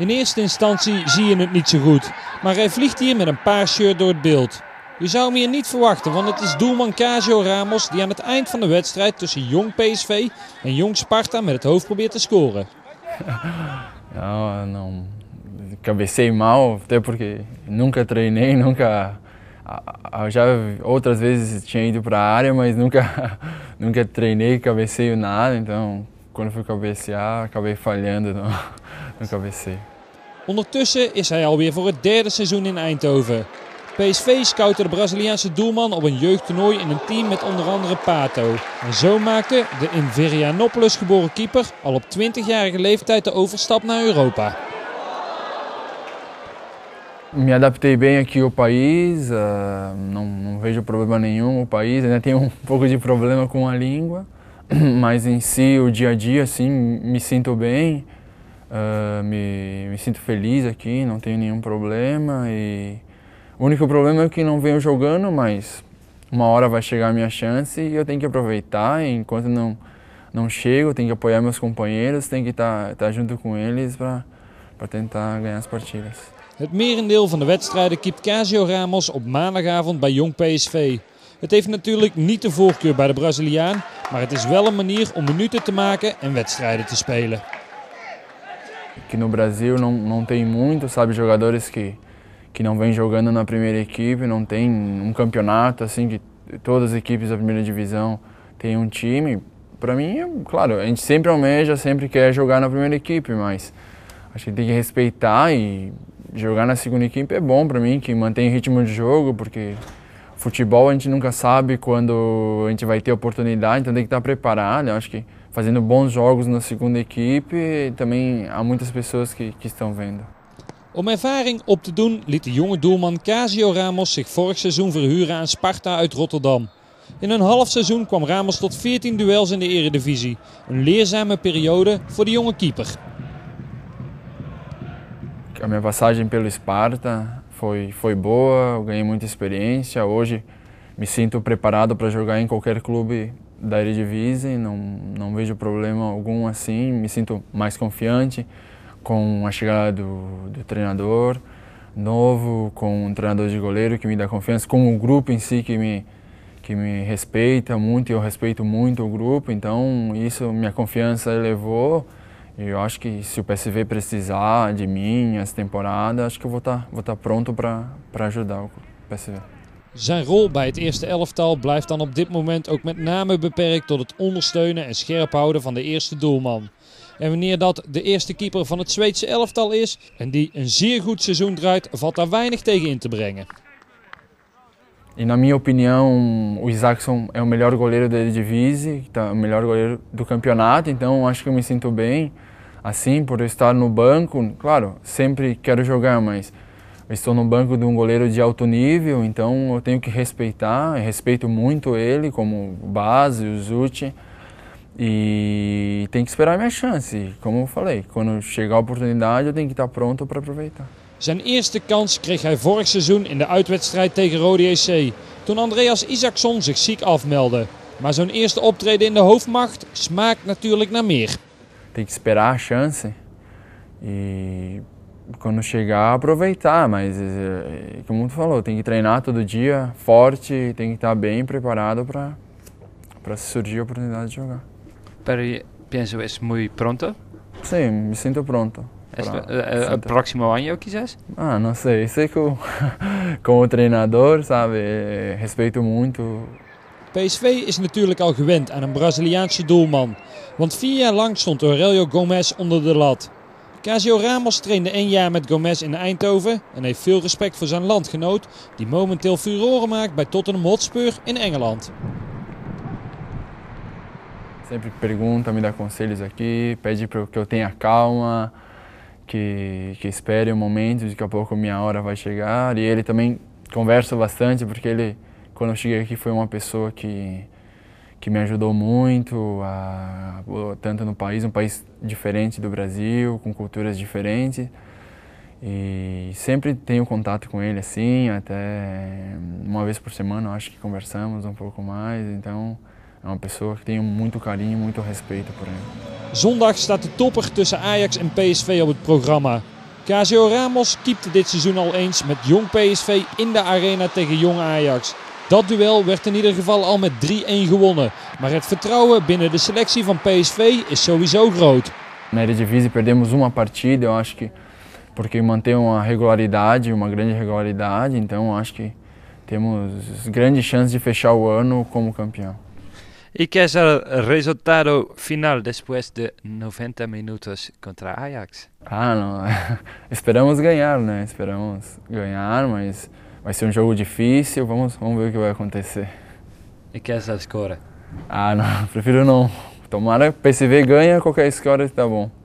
In eerste instantie zie je het niet zo goed. Maar hij vliegt hier met een paar shirt door het beeld. Je zou hem hier niet verwachten, want het is doelman Casio Ramos die aan het eind van de wedstrijd tussen jong PSV en jong Sparta met het hoofd probeert te scoren. Ja, ik Cabecei mal, até porque nunca treinei, nunca. Já outras vezes tinha ido para a área, mas nunca, nunca treinei cabeceio nada, então quando fui cabecear acabei falhando een KWC. Ondertussen is hij alweer voor het derde seizoen in Eindhoven. PSV scoutte de Braziliaanse doelman op een jeugdtoernooi in een team met onder andere Pato. En zo maakte de in Verianopolis geboren keeper al op 20-jarige leeftijd de overstap naar Europa. Me adaptei bem aqui ao país, eh, não, vejo problema nenhum o país, ainda tenho um pouco de problema com a língua, mas em si, o dia a dia, sim, me sinto bem. Uh, me, me, sinto feliz aqui, não tenho nenhum problema. E o único problema é que não venho jogando, mas uma hora vai chegar a minha chance e eu tenho que aproveitar. enquanto não não chego, tenho que apoiar meus companheiros, tenho que estar tá, tá junto com eles para tentar ganhar as partidas. Het merendeel van de wedstrijden keept Casio Ramos op maandagavond bij Jong PSV. Het heeft natuurlijk niet de voorkeur bij de Braziliaan, maar het is wel een manier om minuten te maken en wedstrijden te spelen que no Brasil não, não tem muito, sabe? Jogadores que, que não vêm jogando na primeira equipe, não tem um campeonato, assim, que todas as equipes da primeira divisão têm um time. Para mim, é, claro, a gente sempre almeja, sempre quer jogar na primeira equipe, mas acho que tem que respeitar e jogar na segunda equipe é bom para mim, que mantém ritmo de jogo, porque futebol a gente nunca sabe quando a gente vai ter oportunidade, então tem que estar preparado. Eu acho que fazendo bons jogos na segunda equipe e também há muitas pessoas que, que estão vendo. Om ervaring op te doen liet de jonge doelman Casio Ramos zich vorig seizoen verhuren aan Sparta uit Rotterdam. In een half seizoen kwam Ramos tot 14 duels in de eredivisie. Een leerzame periode voor de jonge keeper. A minha passagem pelo Sparta foi, foi boa, eu ganhei muita experiência. Hoje me sinto preparado para jogar em qualquer clube da Eredivisie, não, não vejo problema algum assim, me sinto mais confiante com a chegada do, do treinador novo, com um treinador de goleiro que me dá confiança, com o grupo em si que me, que me respeita muito, e eu respeito muito o grupo, então isso minha confiança elevou. E eu acho que se o PSV precisar de mim essa temporada, acho que eu vou estar tá, vou tá pronto para ajudar o PSV. Zijn rol bij het eerste elftal blijft dan op dit moment ook met name beperkt tot het ondersteunen en scherp houden van de eerste doelman. En wanneer dat de eerste keeper van het Zweedse elftal is en die een zeer goed seizoen draait, valt daar weinig tegen in te brengen. In na minha opinião, o Isaacson é o melhor goleiro da de tá, o melhor goleiro do campeonato, então acho que eu me sinto bem assim por estar no banco. Claro, sempre quero jogar, mas estou no banco de um goleiro de alto nível, então eu tenho que respeitar, respeito muito ele como base, o Zucchi, e tem que esperar a minha chance. Como eu falei, quando chegar a oportunidade, eu tenho que estar pronto para aproveitar. Zijn eerste kans kreeg hij vorig seizoen in de uitwedstrijd tegen Rode EC, toen Andreas Isaacson zich ziek afmeldde. Maar zo'n eerste optreden in de hoofdmacht smaakt natuurlijk naar meer. Tem que esperar a chance e quando chegar, aproveitar, mas eh, eh, como tu falou, tem que treinar todo dia, forte, tem que estar tá bem preparado para para surgir a oportunidade de jogar. Pero que é muito pronto? Sim, me sinto pronto. Eh, o é, próximo ano quizás? Ah, não sei. Sei que como treinador, sabe, respeito muito. PSV is natuurlijk al gewend aan een Braziliaanse doelman. Want vier jaar lang stond Aurelio Gomes onder de lat. Casio Ramos trainde één jaar met Gomez in Eindhoven en heeft veel respect voor zijn landgenoot die momenteel furoren maakt bij Tottenham Hotspur in Engeland. Sempre pergunta, me dá conselhos aqui, pede para que eu tenha calma, que, que espere o um momento, daqui a pouco minha hora vai chegar. E ele também conversa bastante, porque ele, quando eu cheguei aqui, foi uma pessoa que que me ajudou muito, a, tanto no país, um país diferente do Brasil, com culturas diferentes. E sempre tenho contato com ele assim, até uma vez por semana acho que conversamos um pouco mais. Então é uma pessoa que tenho muito carinho, e muito respeito por ele. Zondag staat de topper tussen Ajax en PSV op het programma. Casio Ramos keepte dit seizoen al eens met jong PSV in de arena tegen jong Ajax. Dat duel werd in ieder geval al met 3-1 gewonnen. Maar het vertrouwen binnen de selectie van PSV is sowieso groot. Na Eredivisie perdemos uma partida, eu acho que porque mantém uma regularidade, uma grande regularidade, então acho que temos grandes chances de fechar o ano como campeão. E que es é el resultado final depois de 90 minutos contra Ajax? Ah, não. Esperamos ganhar, né? Esperamos ganhar, mas vai ser um jogo difícil, vamos, vamos ver o que vai acontecer. E que é essa escola? Ah, não, prefiro não. Tomara que o ganha, qualquer escora tá bom.